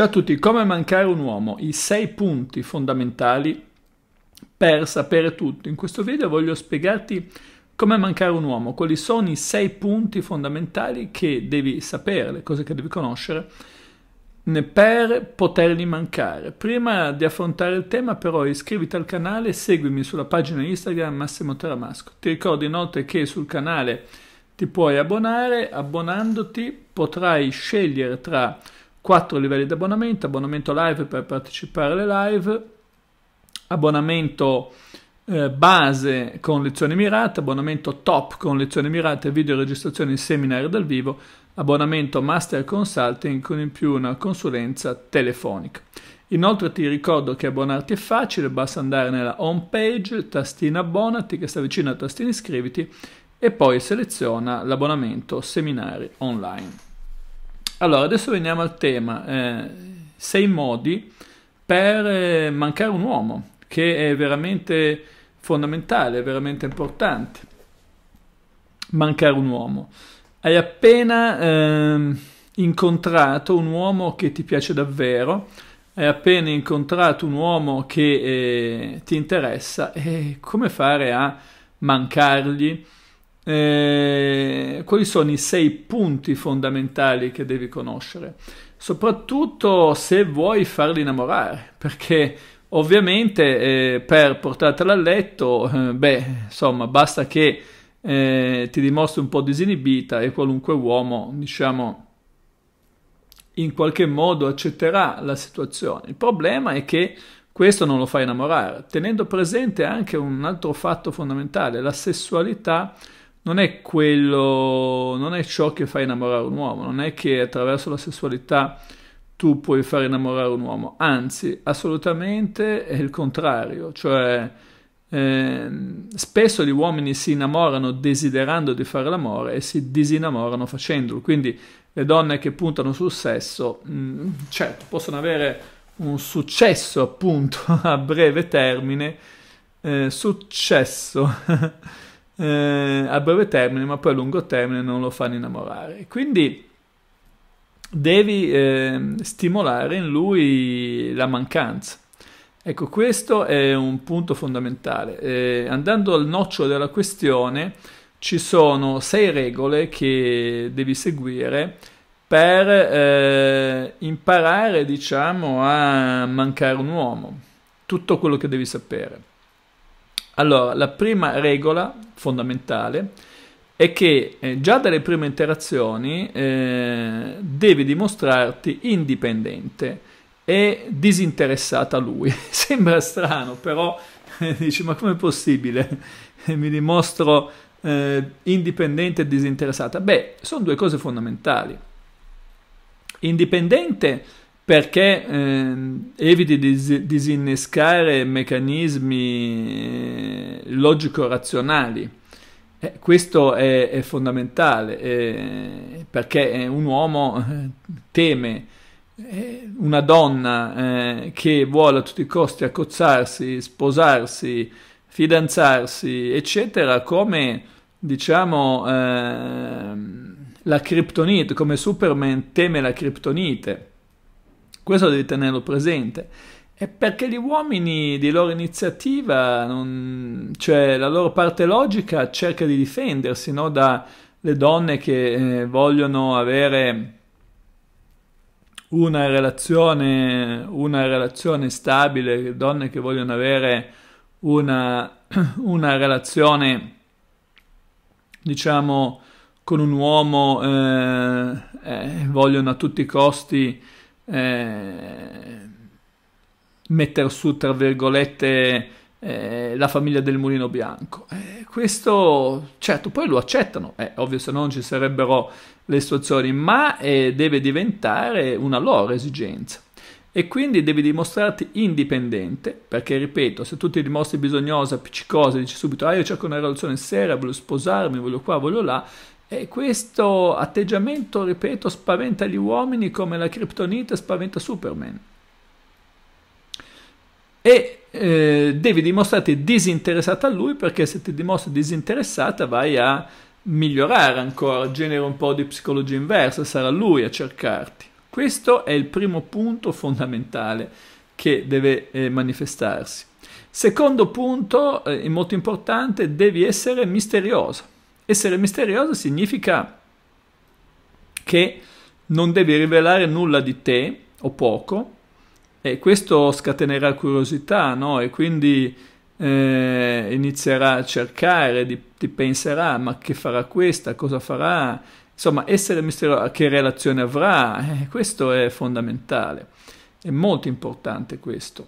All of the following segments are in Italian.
Ciao a tutti, come mancare un uomo, i sei punti fondamentali per sapere tutto. In questo video voglio spiegarti come mancare un uomo, quali sono i sei punti fondamentali che devi sapere, le cose che devi conoscere per poterli mancare. Prima di affrontare il tema però iscriviti al canale, e seguimi sulla pagina Instagram Massimo Teramasco. Ti ricordo inoltre che sul canale ti puoi abbonare, abbonandoti potrai scegliere tra 4 livelli di abbonamento, abbonamento live per partecipare alle live, abbonamento eh, base con lezioni mirate, abbonamento top con lezioni mirate, video registrazioni seminari dal vivo, abbonamento master consulting con in più una consulenza telefonica. Inoltre ti ricordo che abbonarti è facile, basta andare nella home page, tastina abbonati che sta vicino a tastina iscriviti e poi seleziona l'abbonamento seminari online. Allora, adesso veniamo al tema. Eh, sei modi per eh, mancare un uomo, che è veramente fondamentale, è veramente importante. Mancare un uomo. Hai appena eh, incontrato un uomo che ti piace davvero, hai appena incontrato un uomo che eh, ti interessa e come fare a mancargli? Eh, quali sono i sei punti fondamentali che devi conoscere? Soprattutto se vuoi farli innamorare, perché ovviamente eh, per portartela a letto, eh, beh, insomma, basta che eh, ti dimostri un po' disinibita e qualunque uomo, diciamo, in qualche modo accetterà la situazione. Il problema è che questo non lo fa innamorare, tenendo presente anche un altro fatto fondamentale, la sessualità non è quello, non è ciò che fa innamorare un uomo, non è che attraverso la sessualità tu puoi far innamorare un uomo, anzi, assolutamente è il contrario, cioè eh, spesso gli uomini si innamorano desiderando di fare l'amore e si disinnamorano facendolo, quindi le donne che puntano sul sesso, mh, mm, certo, possono avere un successo appunto a breve termine, eh, successo. eh, a breve termine, ma poi a lungo termine non lo fanno innamorare. Quindi devi eh, stimolare in lui la mancanza. Ecco, questo è un punto fondamentale. Eh, andando al nocciolo della questione, ci sono sei regole che devi seguire per eh, imparare, diciamo, a mancare un uomo. Tutto quello che devi sapere. Allora, la prima regola fondamentale è che eh, già dalle prime interazioni eh, devi dimostrarti indipendente e disinteressata a lui. Sembra strano, però eh, dici ma com'è possibile? Eh, mi dimostro eh, indipendente e disinteressata. Beh, sono due cose fondamentali. Indipendente perché eh, eviti di disinnescare meccanismi eh, logico-razionali. Eh, questo è, è fondamentale eh, perché eh, un uomo eh, teme una donna che vuole a tutti i costi accozzarsi, sposarsi, fidanzarsi, eccetera, come diciamo ehm, la criptonite, come Superman teme la criptonite questo devi tenerlo presente. È perché gli uomini di loro iniziativa, non, cioè la loro parte logica cerca di difendersi no? dalle donne che eh, vogliono avere una relazione, una relazione stabile, donne che vogliono avere una, una relazione, diciamo, con un uomo, eh, eh, vogliono a tutti i costi eh, mettere su, tra virgolette, eh, la famiglia del mulino bianco. Eh, questo, certo, poi lo accettano, è eh, ovvio se non ci sarebbero le situazioni, ma eh, deve diventare una loro esigenza e quindi devi dimostrarti indipendente, perché ripeto, se tu ti dimostri bisognosa, appiccicosa, dici subito, ah io cerco una relazione seria, voglio sposarmi, voglio qua, voglio là, e questo atteggiamento, ripeto, spaventa gli uomini come la criptonite spaventa Superman. E eh, devi dimostrarti disinteressata a lui perché se ti dimostri disinteressata vai a migliorare ancora, genera un po' di psicologia inversa, sarà lui a cercarti. Questo è il primo punto fondamentale che deve eh, manifestarsi. Secondo punto, eh, molto importante, devi essere misteriosa. Essere misterioso significa che non devi rivelare nulla di te o poco e questo scatenerà curiosità, no? E quindi eh, inizierà a cercare, di, ti penserà ma che farà questa, cosa farà, insomma essere misterioso, che relazione avrà, eh, questo è fondamentale, è molto importante questo,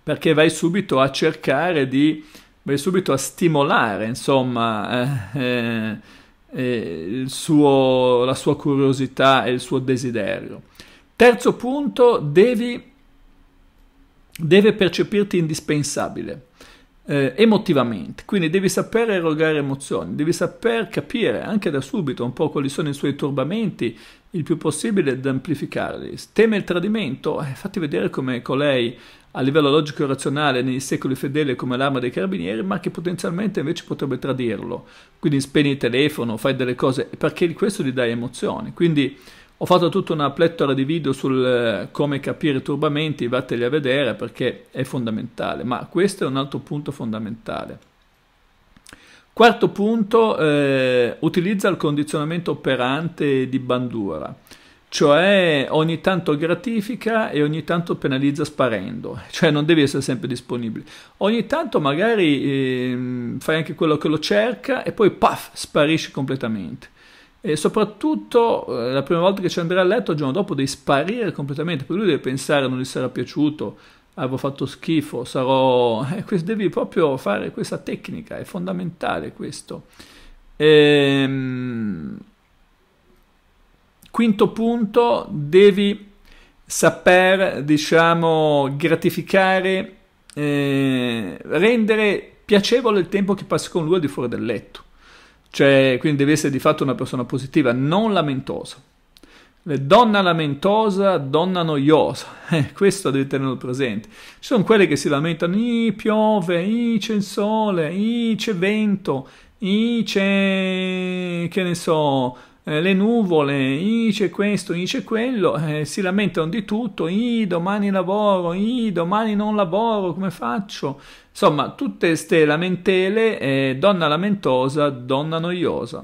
perché vai subito a cercare di vai subito a stimolare, insomma, eh, eh, eh suo, la sua curiosità e il suo desiderio. Terzo punto, devi, deve percepirti indispensabile. Eh, emotivamente, quindi devi sapere erogare emozioni, devi saper capire anche da subito un po' quali sono i suoi turbamenti, il più possibile ad amplificarli. Teme il tradimento, eh, fatti vedere come colei a livello logico e razionale nei secoli fedele come l'arma dei carabinieri, ma che potenzialmente invece potrebbe tradirlo. Quindi spegni il telefono, fai delle cose, perché questo gli dai emozioni. Quindi ho fatto tutta una plettora di video sul eh, come capire i turbamenti, vatteli a vedere perché è fondamentale, ma questo è un altro punto fondamentale. Quarto punto, eh, utilizza il condizionamento operante di Bandura cioè ogni tanto gratifica e ogni tanto penalizza sparendo, cioè non devi essere sempre disponibile. Ogni tanto magari eh, fai anche quello che lo cerca e poi paf, sparisci completamente. E soprattutto eh, la prima volta che ci andrai a letto, il giorno dopo devi sparire completamente, poi lui deve pensare non gli sarà piaciuto, avevo fatto schifo, sarò... Eh, devi proprio fare questa tecnica, è fondamentale questo. Ehm... Quinto punto, devi saper, diciamo, gratificare, eh, rendere piacevole il tempo che passi con lui al di fuori del letto. Cioè, quindi devi essere di fatto una persona positiva, non lamentosa. Donna lamentosa, donna noiosa, eh, questo devi tenerlo presente. Ci sono quelle che si lamentano, i piove, i c'è il sole, i c'è vento, i c'è, che ne so, eh, le nuvole, i c'è questo, i c'è quello, eh, si lamentano di tutto, i domani lavoro, i domani non lavoro, come faccio? Insomma, tutte ste lamentele, eh, donna lamentosa, donna noiosa.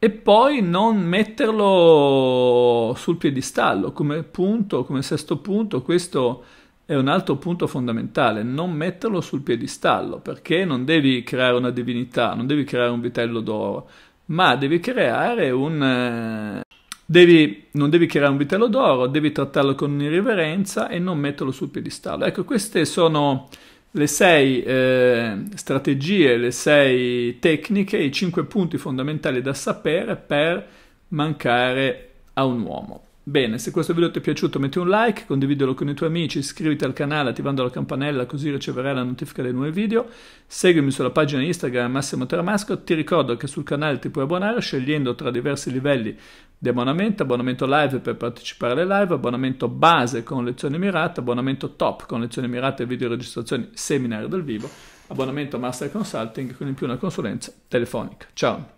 E poi non metterlo sul piedistallo come punto, come sesto punto, questo è un altro punto fondamentale, non metterlo sul piedistallo, perché non devi creare una divinità, non devi creare un vitello d'oro, ma devi creare un... Eh, devi, non devi creare un vitello d'oro, devi trattarlo con irriverenza e non metterlo sul piedistallo. Ecco, queste sono le sei eh, strategie, le sei tecniche, i cinque punti fondamentali da sapere per mancare a un uomo. Bene, se questo video ti è piaciuto metti un like, condividilo con i tuoi amici, iscriviti al canale attivando la campanella così riceverai la notifica dei nuovi video, seguimi sulla pagina Instagram Massimo Teramasco, ti ricordo che sul canale ti puoi abbonare scegliendo tra diversi livelli di abbonamento, abbonamento live per partecipare alle live, abbonamento base con lezioni mirate, abbonamento top con lezioni mirate, video registrazioni, seminari dal vivo, abbonamento master consulting con in più una consulenza telefonica. Ciao!